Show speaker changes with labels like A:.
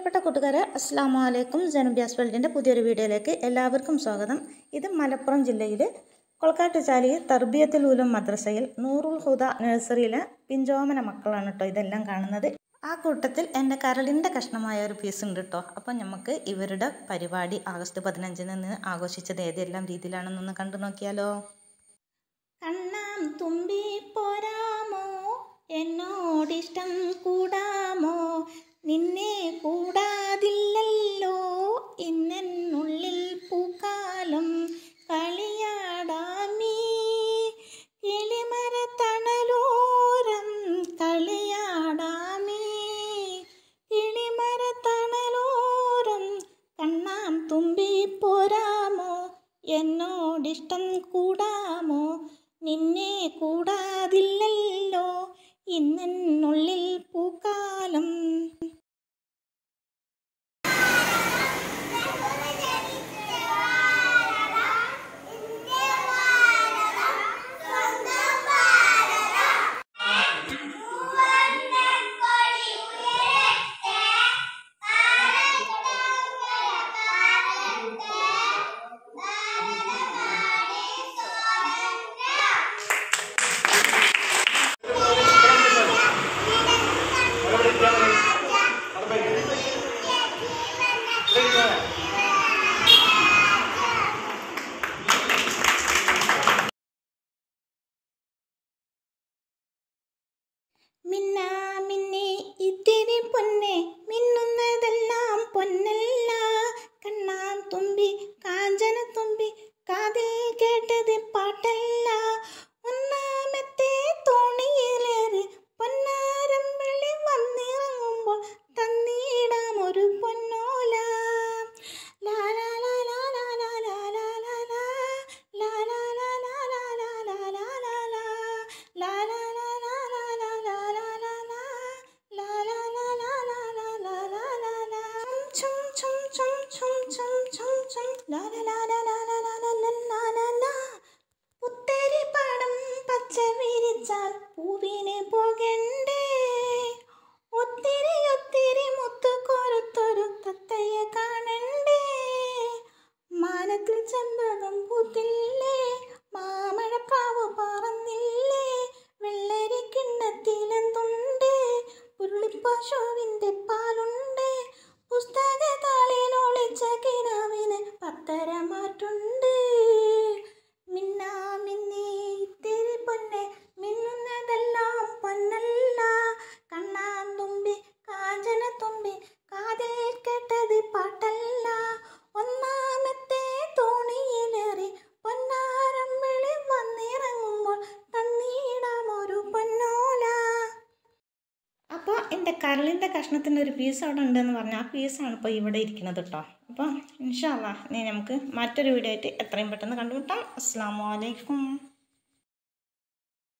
A: പ്രിയപ്പെട്ട കൂട്ടുകാരെ അസ്സാമു അലൈക്കും ജനബ്യാസ് വേൾഡിൻ്റെ പുതിയൊരു വീഡിയോയിലേക്ക് എല്ലാവർക്കും സ്വാഗതം ഇത് മലപ്പുറം ജില്ലയിൽ കൊളക്കാട്ട് തർബിയത്തിൽ ഉലും മദ്രസയിൽ നൂറുൽ ഹുദ നഴ്സറിയിലെ പിഞ്ചോമന മക്കളാണ് കേട്ടോ ഇതെല്ലാം കാണുന്നത് ആ കൂട്ടത്തിൽ എൻ്റെ കരളിൻ്റെ കഷ്ണമായ ഒരു പീസ് ഉണ്ട് കേട്ടോ അപ്പം നമുക്ക് ഇവരുടെ പരിപാടി ആഗസ്റ്റ് പതിനഞ്ചിന് നിന്ന് ആഘോഷിച്ചത് ഏതെല്ലാം രീതിയിലാണെന്നൊന്ന് കണ്ടു നോക്കിയാലോ
B: കണ്ണാം തുമ്പി പോരാ എന്നോടിഷ്ടം കൂടാമോ നിന്നെ കൂടാതില്ലല്ലോ ഇന്നെന്നുള്ളിൽ പുത്തരി പടം പച്ച വിരിച്ചാൽ പൂവിന് പോകണ്ടേ ഒത്തിരി ഒത്തിരി മുത്തു കൊരുത്തൊരു തത്തയെ കാണണ്ടേ മാനത്തിൽ ചെമ്പകം പൂത്തില്ലേ മാമഴപ്പാവ് പറന്നില്ലേ വെള്ളരി കിണ്ണത്തിലെന്തുണ്ട് ഉരുളിപ്പാശോവിൻ്റെ
A: എൻ്റെ കരളിൻ്റെ കഷ്ണത്തിന് ഒരു പീസ് അവിടെ ഉണ്ടെന്ന് പറഞ്ഞാൽ ആ പീസാണ് ഇപ്പോൾ ഇവിടെ ഇരിക്കുന്നത് കേട്ടോ അപ്പോൾ ഇൻഷാല്ല ഇനി നമുക്ക് മറ്റൊരു വീഡിയോ ആയിട്ട് എത്രയും പെട്ടെന്ന് കണ്ടുമുട്ടാം അസ്സാം വലൈക്കും